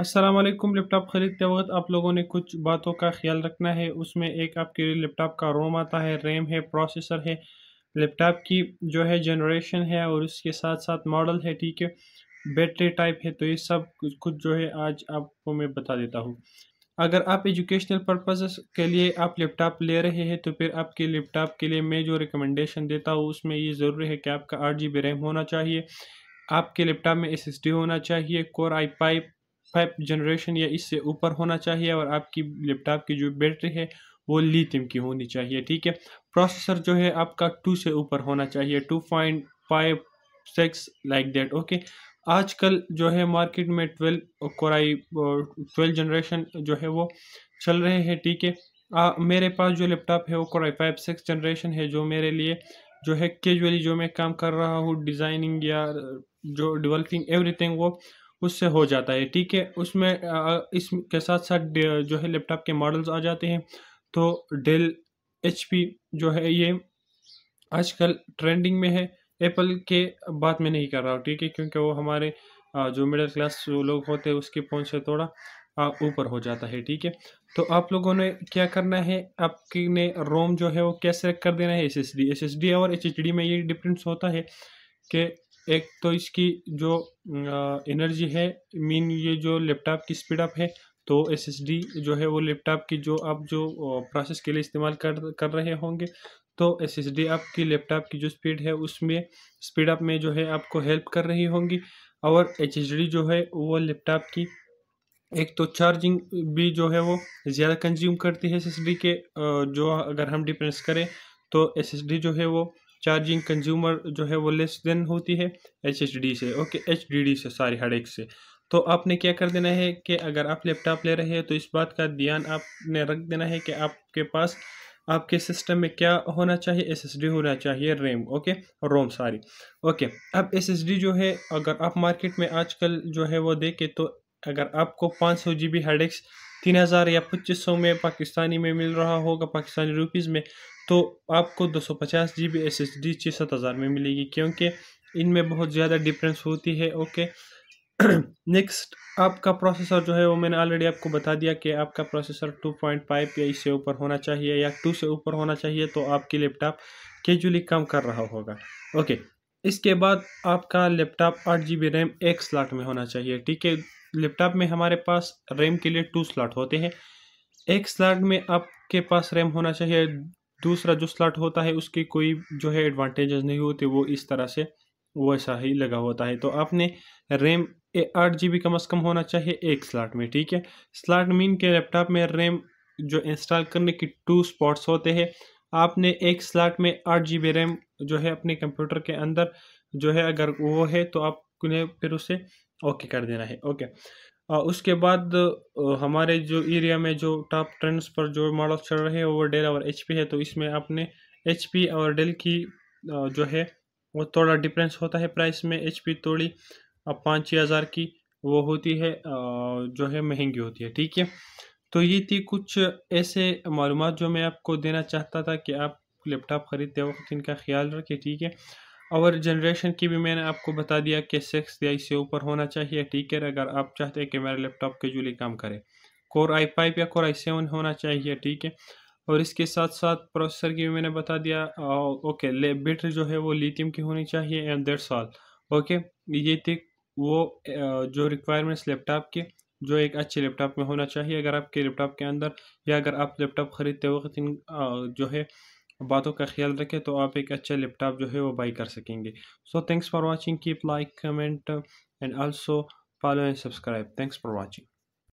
Aslam laptop ख़रीदते वक्त आप लोगों ने कुछ बातों का ख्याल रखना है उसमें एक आपके लैपटॉप का रोम आता है रैम है प्रोसेसर है लैपटॉप की जो है जनरेशन है और उसके साथ साथ मॉडल है ठीक है बैटरी टाइप है तो ये सब कुछ कुछ जो है आज आपको मैं बता देता हूँ अगर आप एजुकेशनल पर्पसेस के लिए आप लैपटॉप ले रहे हैं तो फिर आपके लैपटॉप के लिए मैं जो रिकमेंडेशन देता हूँ उसमें ये ज़रूरी है कि आपका आठ जी बी रैम होना चाहिए आपके लैपटॉप में एस एस डी होना चाहिए कोर आई पाइप फाइव जनरेशन या इससे ऊपर होना चाहिए और आपकी लैपटॉप की जो बैटरी है वो लिथियम की होनी चाहिए ठीक है प्रोसेसर जो है आपका टू से ऊपर होना चाहिए two point five six like that okay आजकल जो है मार्केट में ट्वेल्व कोराई ट्वेल्व जनरेशन जो है वो चल रहे हैं ठीक है आ, मेरे पास जो लैपटॉप है वो कोराई फाइव सिक्स जनरेशन है जो मेरे लिए जो है कैजुअली जो मैं काम कर रहा हूँ डिज़ाइनिंग या जो डिवेलपिंग एवरीथिंग वो उससे हो जाता है ठीक है उसमें इसके साथ साथ जो है लैपटॉप के मॉडल्स आ जाते हैं तो डेल एच जो है ये आजकल ट्रेंडिंग में है एप्पल के बात में नहीं कर रहा हूँ ठीक है क्योंकि वो हमारे जो मिडिल क्लास जो लोग होते हैं उसकी पहुँच से थोड़ा ऊपर हो जाता है ठीक है तो आप लोगों ने क्या करना है आपके ने रोम जो है वो क्या कर देना है S S D S D और एच एच डी में ये डिफरेंस होता है कि एक तो इसकी जो एनर्जी है मीन ये जो लैपटॉप की स्पीड अप है तो एसएसडी जो है वो लैपटॉप की जो आप जो प्रोसेस के लिए इस्तेमाल कर कर रहे होंगे तो एस एस डी आपकी लैपटॉप की जो स्पीड है उसमें स्पीड अप में जो है आपको हेल्प कर रही होंगी और एच एस डी जो है वो लैपटॉप की एक तो चार्जिंग भी जो है वो ज़्यादा कंज्यूम करती है एस एस डी के जो अगर हम डिफ्रेंस करें तो एस एस डी जो है वो चार्जिंग कंज्यूमर जो है वो लेस देन होती है एच एच डी से ओके एच डी डी से सारी हर एक से तो आपने क्या कर देना है कि अगर आप लैपटॉप ले रहे हैं तो इस बात का ध्यान आपने रख देना है कि आपके पास आपके सिस्टम में क्या होना चाहिए एसएसडी होना चाहिए रैम ओके रोम सारी ओके अब एसएसडी जो है अगर आप मार्केट में आजकल जो है वो देखें तो अगर आपको पाँच सौ जी बी हार्ड डिस्क तीन हज़ार या पच्चीस सौ में पाकिस्तानी में मिल रहा होगा पाकिस्तानी रुपीज़ में तो आपको दो सौ पचास G B S S D छियासठ हज़ार में मिलेगी क्योंकि इनमें बहुत ज़्यादा डिफरेंस होती है ओके नेक्स्ट आपका प्रोसेसर जो है वो मैंने ऑलरेडी आपको बता दिया कि आपका प्रोसेसर 2.5 या इससे ऊपर होना चाहिए या 2 से ऊपर होना चाहिए तो आपकी लैपटॉप कैजुअली काम कर रहा होगा ओके इसके बाद आपका लैपटॉप आठ जी बी रैम एक स्लॉट में होना चाहिए ठीक है लैपटॉप में हमारे पास रैम के लिए टू स्लॉट होते हैं एक स्लॉट में आपके पास रैम होना चाहिए दूसरा जो स्लॉट होता है उसकी कोई जो है एडवांटेजेस नहीं होते वो इस तरह से वैसा ही लगा होता है तो आपने रैम आठ जी बी कम अज़ कम होना चाहिए एक स्लॉट में ठीक है स्लॉट मीन के लैपटॉप में रैम जो इंस्टॉल करने की टू स्पॉट्स होते हैं आपने एक स्लॉट में आठ जी बी रैम जो है अपने कंप्यूटर के अंदर जो है अगर वो है तो आप उन्हें फिर उसे ओके कर देना है ओके उसके बाद हमारे जो एरिया में जो टॉप ट्रेंड्स पर जो मॉडल्स चल रहे हैं वो डेल और एच है तो इसमें आपने एच और डेल की जो है वो थोड़ा डिफरेंस होता है प्राइस में एच थोड़ी पाँच छः हज़ार की वो होती है जो है महंगी होती है ठीक है तो ये थी कुछ ऐसे मालूम जो मैं आपको देना चाहता था कि आप लैपटॉप ख़रीदते वक्त इनका ख्याल रखें ठीक है और जनरेशन की भी मैंने आपको बता दिया कि सिक्स या इससे ऊपर होना चाहिए ठीक है अगर आप चाहते हैं कि मेरा लैपटॉप कैजुअली काम करे कोर आई फाइव या कोर आई सेवन होना चाहिए ठीक है और इसके साथ साथ प्रोसेसर की भी मैंने बता दिया ओके बैटरी जो है वो लिथियम की होनी चाहिए एंड डेढ़ साल ओके ये थी वो जो रिक्वायरमेंट्स लैपटॉप के जो एक अच्छे लैपटॉप में होना चाहिए अगर आपके लैपटॉप के अंदर या अगर आप लैपटॉप ख़रीदते वक्त जो है बातों का ख्याल रखें तो आप एक अच्छा लैपटॉप जो है वो बाई कर सकेंगे so thanks for watching keep like comment and also follow and subscribe thanks for watching